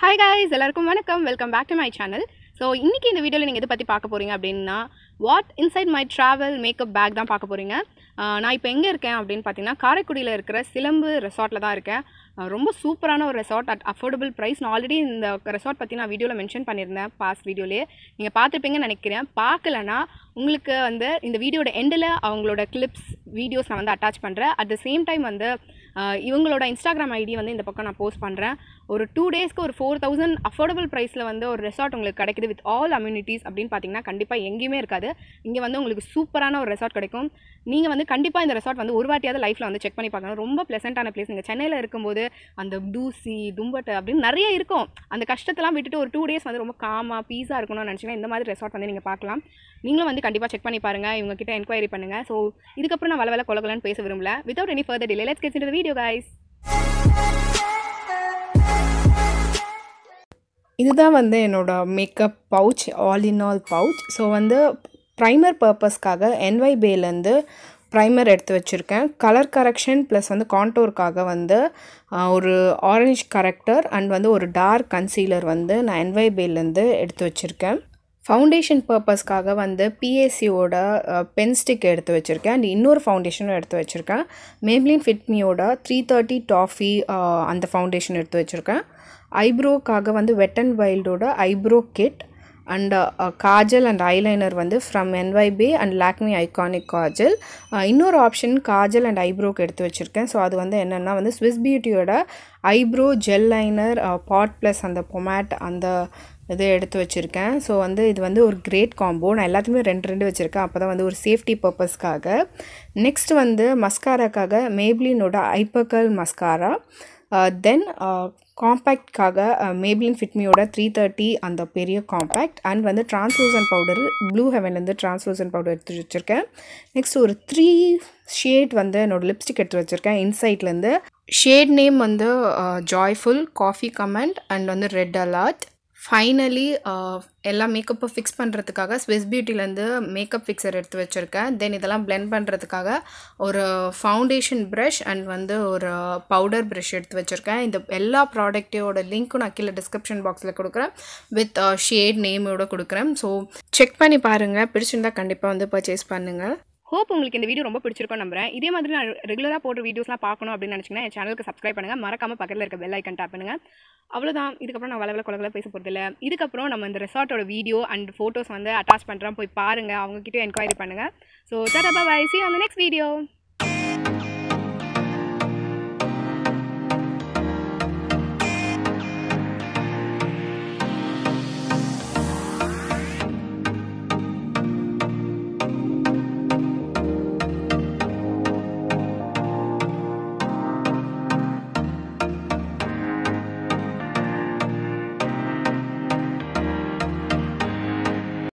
hi guys எல்லாருக்கும் வணக்கம் welcome back to my channel so இன்றைக்கி இந்த வீடியோவில் நீங்கள் எதை பற்றி பார்க்க போகிறீங்க அப்படின்னா what inside my travel makeup bag தான் பார்க்க போகிறீங்க நான் இப்போ எங்கே இருக்கேன் அப்படின்னு பார்த்தீங்கன்னா காரைக்குடியில் இருக்கிற சிலம்பு ரெசார்ட்டில் தான் இருக்கேன் ரொம்ப சூப்பரான ஒரு ரெசார்ட் அட் அஃபோர்டபுள் ப்ரைஸ் நான் ஆல்ரெடி இந்த ரெசார்ட் பற்றி நான் வீடியோவில் மென்ஷன் பண்ணியிருந்தேன் பாஸ்ட் வீடியோலேயே நீங்கள் பார்த்துருப்பீங்கன்னு நினைக்கிறேன் பார்க்கலன்னா உங்களுக்கு வந்து இந்த வீடியோட எண்டில் அவங்களோட கிளிப்ஸ் வீடியோஸ் நான் வந்து அட்டாச் பண்ணுறேன் அட் த சேம் டைம் வந்து இவங்களோட இன்ஸ்டாகிராம் ஐடி வந்து இந்த பக்கம் நான் போஸ்ட் பண்ணுறேன் ஒரு டூ டேஸ்க்கு ஒரு ஃபோர் தௌசண்ட் அஃபோர்டபுள் ப்ரைஸில் வந்து ஒரு ரெசார்ட் உங்களுக்கு கிடைக்குது வித் ஆல் அம்யூனிட்டிஸ் அப்படின்னு பார்த்தீங்கன்னா கண்டிப்பாக எங்கேயுமே இருக்காது இங்கே வந்து உங்களுக்கு சூப்பரான ஒரு ரெசார்ட் கிடைக்கும் நீங்கள் வந்து கண்டிப்பாக இந்த ரெசார்ட் வந்து ஒரு வாட்டியாவது லைஃப்பில் வந்து செக் பண்ணி பார்க்கணும் ரொம்ப ப்ளசண்ட்டான பிளேஸ் நீங்கள் சென்னையில் இருக்கும்போது அந்த தூசி தும்பட்டு அப்படின்னு நிறைய இருக்கும் அந்த கஷ்டத்தெல்லாம் விட்டுட்டு ஒரு டூ டேஸ் வந்து ரொம்ப காமாக பீஸாக இருக்கணும்னு நினச்சிங்கன்னா இந்த மாதிரி ரெசார்ட் வந்து நீங்கள் பார்க்கலாம் நீங்களும் வந்து கண்டிப்பாக செக் பண்ணி பாருங்கள் இவங்ககிட்ட என்கொயரி பண்ணுங்கள் ஸோ இதுக்கப்புறம் நான் வள வள கொலகலன்னு பேச விரும்பல without any further delay let's gets video guys இதுதான் வந்து என்னோடய makeup pouch all in all pouch so வந்து ப்ரைமர் பர்பஸ்க்காக என்வை பேலேருந்து ப்ரைமர் எடுத்து வச்சுருக்கேன் கலர் கரெக்ஷன் ப்ளஸ் வந்து கான்டோருக்காக வந்து ஒரு ஆரஞ்ச் கரெக்டர் அண்ட் வந்து ஒரு டார்க் கன்சீலர் வந்து நான் என்வைபேலேருந்து எடுத்து வச்சுருக்கேன் ஃபவுண்டேஷன் பர்பஸ்க்காக வந்து பிஎஸ்சியோட பென் ஸ்டிக் எடுத்து வச்சுருக்கேன் அண்ட் இன்னொரு ஃபவுண்டேஷனும் எடுத்து வச்சுருக்கேன் மேப்ளின் ஃபிட்மியோட த்ரீ தேர்ட்டி டாஃபி அந்த ஃபவுண்டேஷன் எடுத்து வச்சுருக்கேன் ஐப்ரோக்காக வந்து வெட் அண்ட் வைல்டோட eyebrow kit and kajal and eyeliner வந்து from N Y B and Lakme iconic kajal இன்னொரு ஆப்ஷன் காஜல் அண்ட் ஐப்ரோக்கு எடுத்து வச்சுருக்கேன் ஸோ அது வந்து என்னென்னா வந்து ஸ்விஸ் பியூட்டியோட eyebrow gel liner pot plus அந்த பொமேட் அந்த இது எடுத்து வச்சுருக்கேன் ஸோ வந்து இது வந்து ஒரு கிரேட் காம்போ நான் எல்லாத்துக்குமே ரெண்டு ரெண்டு வச்சுருக்கேன் அப்போ தான் வந்து ஒரு சேஃப்டி பர்பஸ்க்காக நெக்ஸ்ட் வந்து மஸ்காராக்காக மேப்ளினோட ஐப்பக்கல் மஸ்காரா தென் காம்பேக்ட்காக மேபிளின் ஃபிட்மியோட த்ரீ தேர்ட்டி அந்த பெரிய காம்பேக்ட் அண்ட் வந்து ட்ரான்ஸ்லூசன் பவுடர் ப்ளூ ஹெவன்லேருந்து ட்ரான்ஸ்லூசன் பவுடர் எடுத்து வச்சுருக்கேன் நெக்ஸ்ட் ஒரு த்ரீ ஷேட் வந்து என்னோடய லிப்ஸ்டிக் எடுத்து வச்சுருக்கேன் இன்சைட்லேருந்து ஷேட் நேம் வந்து ஜாய்ஃபுல் காஃபி கமெண்ட் அண்ட் வந்து ரெட் அலாட் ஃபைனலி எல்லாம் மேக்கப்பை ஃபிக்ஸ் பண்ணுறதுக்காக ஸ்விஸ் பியூட்டிலேருந்து மேக்கப் ஃபிக்ஸர் எடுத்து வச்சுருக்கேன் தென் இதெல்லாம் பிளெண்ட் பண்ணுறதுக்காக ஒரு ஃபவுண்டேஷன் ப்ரஷ் அண்ட் வந்து ஒரு பவுடர் ப்ரஷ் எடுத்து வச்சுருக்கேன் இந்த எல்லா ப்ராடக்ட்டோட லிங்க்கும் நான் கீழே டிஸ்கிரிப்ஷன் பாக்ஸில் கொடுக்குறேன் வித் ஷேட் நேமோட கொடுக்குறேன் ஸோ செக் பண்ணி பாருங்கள் பிடிச்சிருந்தால் கண்டிப்பாக வந்து பர்ச்சேஸ் பண்ணுங்கள் ஹோப் உங்களுக்கு இந்த வீடியோ ரொம்ப பிடிச்சிருக்கோம் நம்புறேன் இதே மாதிரி நான் ரெகுலராக போடுற வீடியோஸ்லாம் பார்க்கணும் அப்படின்னு நினச்சிங்கன்னா என் சேனலுக்கு சப்ஸ்கிரைப் பண்ணுங்கள் மறக்காமல் பக்கத்தில் இருக்க பெல் ஐக்கன் டேப் பண்ணுங்கள் அவ்வளோதான் இதுக்கப்புறம் நான் வளவில் குலகளை பேச போகிறதில்ல இதுக்கப்புறம் நம்ம இந்த ரெசார்ட்டோட வீடியோ அண்ட் ஃபோட்டோஸ் வந்து அட்டாச் பண்ணுறோம் போய் பாருங்கள் அவங்கக்கிட்ட என்கொயரி பண்ணுங்கள் ஸோ சார் பாய் சி அந்த நெக்ஸ்ட் வீடியோ